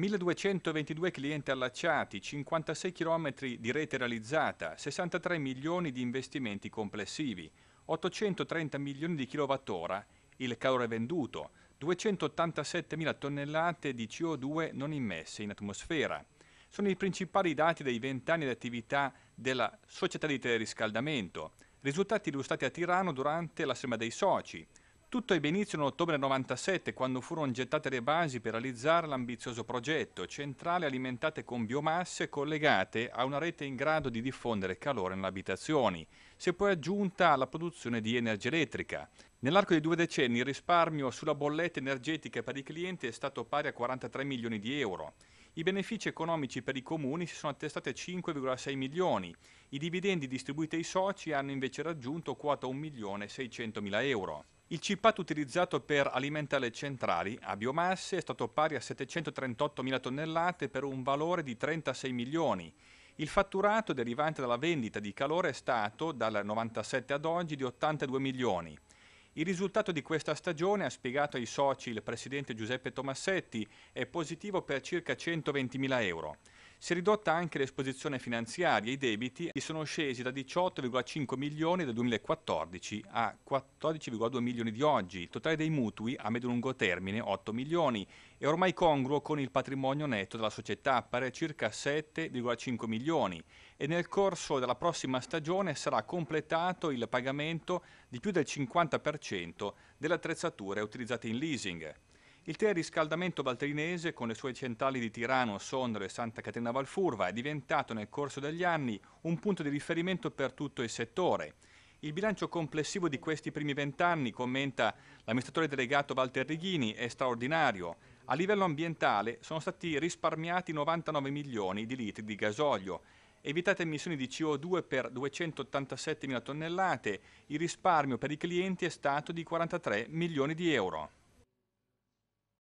1222 clienti allacciati, 56 km di rete realizzata, 63 milioni di investimenti complessivi, 830 milioni di kilowattora il calore venduto, 287 mila tonnellate di CO2 non immesse in atmosfera. Sono i principali dati dei vent'anni di attività della Società di Teleriscaldamento, risultati illustrati a Tirano durante l'assemblea dei Soci, tutto ebbe inizio nell'ottobre 97, quando furono gettate le basi per realizzare l'ambizioso progetto, centrali alimentate con biomasse collegate a una rete in grado di diffondere calore nelle abitazioni, se poi aggiunta alla produzione di energia elettrica. Nell'arco di due decenni il risparmio sulla bolletta energetica per i clienti è stato pari a 43 milioni di euro. I benefici economici per i comuni si sono attestati a 5,6 milioni, i dividendi distribuiti ai soci hanno invece raggiunto quota 1.600.000 euro. Il cippato utilizzato per alimentare le centrali a biomasse è stato pari a 738.000 tonnellate per un valore di 36 milioni. Il fatturato derivante dalla vendita di calore è stato, dal 97 ad oggi, di 82 milioni. Il risultato di questa stagione, ha spiegato ai soci il presidente Giuseppe Tomassetti, è positivo per circa 120.000 euro. Si è ridotta anche l'esposizione finanziaria, e i debiti che sono scesi da 18,5 milioni del 2014 a 14,2 milioni di oggi. Il totale dei mutui a medio-lungo e termine 8 milioni e ormai congruo con il patrimonio netto della società, pari a circa 7,5 milioni e nel corso della prossima stagione sarà completato il pagamento di più del 50% delle attrezzature utilizzate in leasing. Il teleriscaldamento baltrinese, con le sue centrali di Tirano, Sondrio e Santa Caterina Valfurva, è diventato nel corso degli anni un punto di riferimento per tutto il settore. Il bilancio complessivo di questi primi vent'anni, commenta l'amministratore delegato Walter Righini, è straordinario. A livello ambientale sono stati risparmiati 99 milioni di litri di gasolio, evitate emissioni di CO2 per 287 mila tonnellate, il risparmio per i clienti è stato di 43 milioni di euro.